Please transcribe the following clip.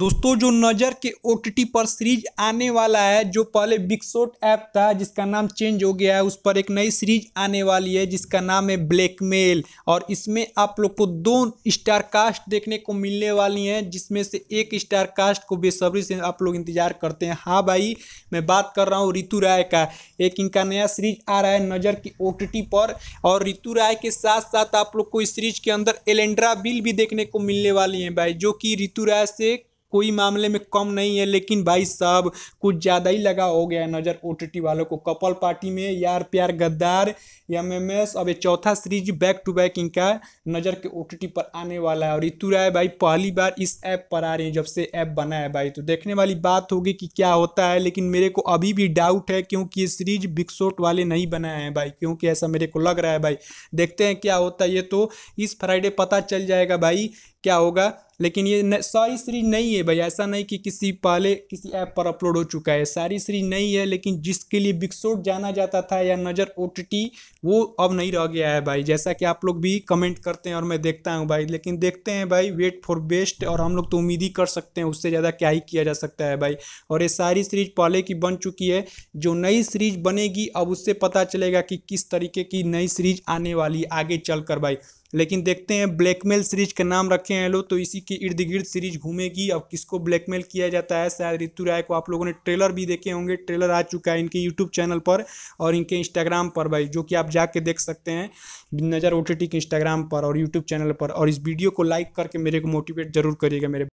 दोस्तों जो नज़र के ओ पर सीरीज आने वाला है जो पहले बिग शॉट ऐप था जिसका नाम चेंज हो गया है उस पर एक नई सीरीज आने वाली है जिसका नाम है ब्लैकमेल और इसमें आप लोग को दो स्टार कास्ट देखने को मिलने वाली हैं जिसमें से एक स्टार कास्ट को बेसब्री से आप लोग इंतजार करते हैं हाँ भाई मैं बात कर रहा हूँ ऋतु राय का एक इनका नया सीरीज आ रहा है नज़र की ओ पर और ऋतु राय के साथ साथ आप लोग को इस सीरीज के अंदर एलेंड्रा बिल भी देखने को मिलने वाली हैं भाई जो कि ऋतु राय से कोई मामले में कम नहीं है लेकिन भाई साहब कुछ ज़्यादा ही लगा हो गया है नज़र ओ वालों को कपल पार्टी में यार प्यार गद्दार एम एम एस अब ये चौथा सीरीज बैक टू बैक इनका नज़र के ओ पर आने वाला है और ऋतु राय भाई पहली बार इस ऐप पर आ रहे हैं जब से ऐप बना है भाई तो देखने वाली बात होगी कि क्या होता है लेकिन मेरे को अभी भी डाउट है क्योंकि ये सीरीज बिग शॉट वाले नहीं बनाए हैं भाई क्योंकि ऐसा मेरे को लग रहा है भाई देखते हैं क्या होता है ये तो इस फ्राइडे पता चल जाएगा भाई क्या होगा लेकिन ये सारी सीरीज नहीं है भाई ऐसा नहीं कि किसी पहले किसी ऐप पर अपलोड हो चुका है सारी सीरीज नहीं है लेकिन जिसके लिए बिग शॉट जाना जाता था या नज़र ओ वो अब नहीं रह गया है भाई जैसा कि आप लोग भी कमेंट करते हैं और मैं देखता हूँ भाई लेकिन देखते हैं भाई वेट फॉर बेस्ट और हम लोग तो उम्मीद ही कर सकते हैं उससे ज़्यादा क्या ही किया जा सकता है भाई और ये सारी सीरीज पहले की बन चुकी है जो नई सीरीज बनेगी अब उससे पता चलेगा कि किस तरीके की नई सीरीज आने वाली आगे चलकर भाई लेकिन देखते हैं ब्लैकमेल सीरीज का नाम रखे हैं लोग तो इसी के इर्द गिर्द सीरीज घूमेगी अब किसको ब्लैकमेल किया जाता है शायद ऋतु राय को आप लोगों ने ट्रेलर भी देखे होंगे ट्रेलर आ चुका है इनके यूट्यूब चैनल पर और इनके इंस्टाग्राम पर भाई जो कि आप जाके देख सकते हैं नज़र ओ के इंस्टाग्राम पर और यूट्यूब चैनल पर और इस वीडियो को लाइक करके मेरे को मोटिवेट जरूर करिएगा मेरे